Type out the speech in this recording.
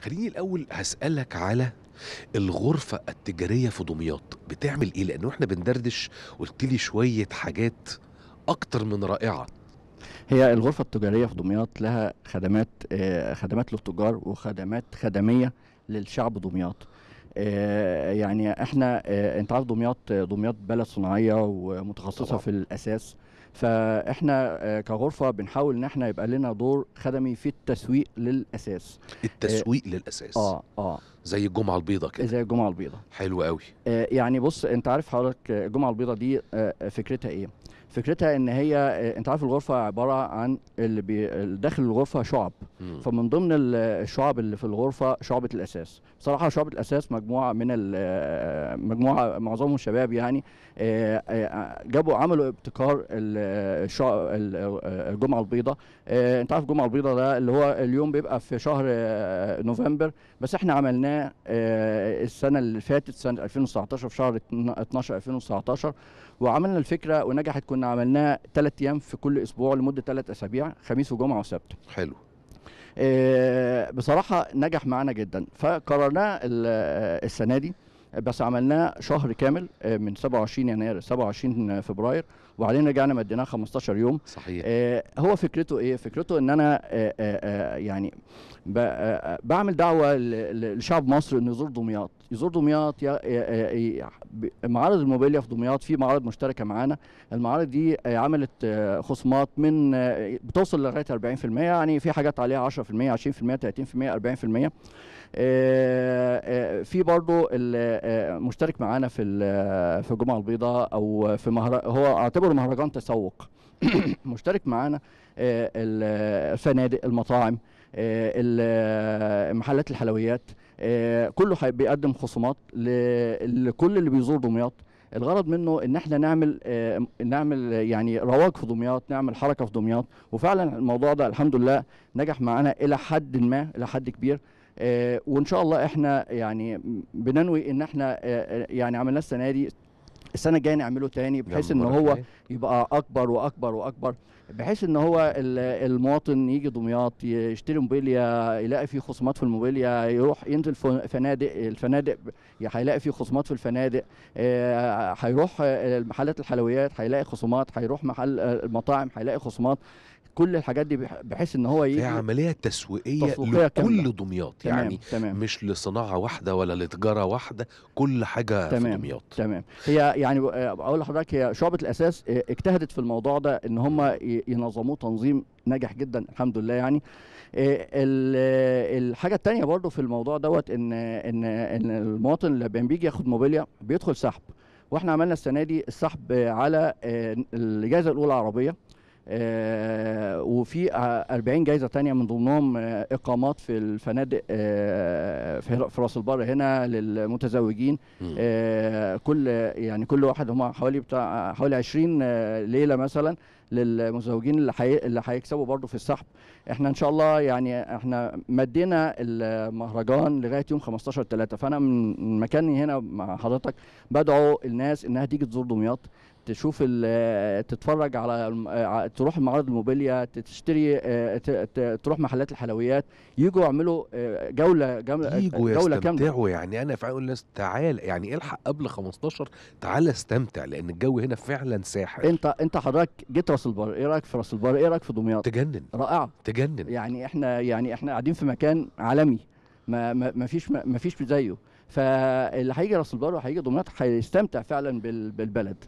خليني الاول هسالك على الغرفة التجارية في دمياط بتعمل ايه لانه احنا بندردش قلت لي شوية حاجات اكتر من رائعة هي الغرفة التجارية في دمياط لها خدمات آه، خدمات للتجار وخدمات خدمية للشعب دمياط آه، يعني احنا آه، انت عارف دمياط آه، دمياط بلد صناعيه ومتخصصه طبعا. في الاساس فاحنا كغرفه بنحاول ان احنا يبقى لنا دور خدمي في التسويق للاساس التسويق اه للاساس اه اه زي الجمعه البيضاء كده زي الجمعه البيضاء حلو قوي آه يعني بص انت عارف حضرتك الجمعه البيضاء دي آه فكرتها ايه فكرتها ان هي آه، انت عارف الغرفه عباره عن اللي بي داخل الغرفه شعب مم. فمن ضمن آه، الشعب اللي في الغرفه شعبه الاساس بصراحه شعبه الاساس مجموعه من آه، مجموعه معظمهم شباب يعني جابوا عملوا ابتكار الجمعه البيضاء انت عارف الجمعه البيضاء ده اللي هو اليوم بيبقى في شهر نوفمبر بس احنا عملناه السنه اللي فاتت سنه 2019 في شهر 12 2019 وعملنا الفكره ونجحت كنا عملناها ثلاث ايام في كل اسبوع لمده ثلاث اسابيع خميس وجمعه وسبت حلو آه، بصراحه نجح معانا جدا فقررناه آه، السنه دي بس عملناه شهر كامل آه، من 27 يناير 27 فبراير وبعدين رجعنا مديناه 15 يوم صحيح آه هو فكرته ايه فكرته ان انا آه آه, آه، يعني آه، آه، بعمل دعوه لشعب مصر انه يزور دمياط يزور دمياط معارض الموبيليا في دمياط في معارض مشتركه معانا المعارض دي عملت خصمات من بتوصل لغايه 40% يعني في حاجات عليها 10% 20% 30% 40% في برضه المشترك معانا في في الجمعه البيضاء او في مهرجان هو اعتبر اعتبره مهرجان تسوق مشترك معانا آه، الفنادق المطاعم آه، محلات الحلويات آه، كله بيقدم خصومات لكل اللي بيزور دمياط الغرض منه ان احنا نعمل نعمل يعني رواج في دمياط نعمل حركه في دمياط وفعلا الموضوع ده الحمد لله نجح معانا الى حد ما الى حد كبير وان شاء الله احنا يعني بننوي ان احنا يعني عملنا السنه دي السنه الجايه نعمله تاني بحيث ان هو يبقى اكبر واكبر واكبر بحيث ان هو المواطن يجي دمياط يشتري موبيليا يلاقي فيه خصومات في الموبيليا يروح ينزل فنادق الفنادق هيلاقي فيه خصومات في الفنادق آه، هيروح محلات الحلويات هيلاقي خصومات هيروح محل آه، المطاعم هيلاقي خصومات كل الحاجات دي بحيث ان هو ايه عمليه تسويقيه, لكل دمياط يعني تمام مش لصناعه واحده ولا لتجاره واحده كل حاجه تمام في دمياط تمام هي يعني آه، اقول لحضرتك هي شعبه الاساس آه، اجتهدت في الموضوع ده ان هم ينظموه تنظيم ناجح جدا الحمد لله يعني آه، الحاجه الثانيه برضو في الموضوع دوت ان ان ان المواطن اللي بيجي ياخد موبيليا بيدخل سحب واحنا عملنا السنه دي السحب على الجائزه الاولى العربيه آه، وفي 40 آه، جايزه ثانيه من ضمنهم آه، اقامات في الفنادق في راس البر هنا للمتزوجين كل يعني كل واحد هم حوالي بتاع حوالي 20 ليله مثلا للمزوجين اللي حي... اللي هيكسبوا برضه في السحب احنا ان شاء الله يعني احنا مدينا المهرجان لغايه يوم 15 3 فانا من مكاني هنا مع حضرتك بدعو الناس انها تيجي تزور دمياط تشوف آه، تتفرج على آه، تروح معرض الموبيليا تشتري آه، تروح محلات الحلويات يجوا يعملوا جوله جوله يجوا جوله كامله يعني انا فعلا اقول للناس تعال يعني الحق قبل 15 تعال استمتع لان الجو هنا فعلا ساحر انت انت حضرتك جيت راس البر ايه رايك في راس البر ايه رايك في دمياط تجنن رائعه تجنن يعني احنا يعني احنا قاعدين في مكان عالمي ما ما فيش ما فيش زيه فاللي هيجي راس البر وهيجي دمياط هيستمتع فعلا بالبلد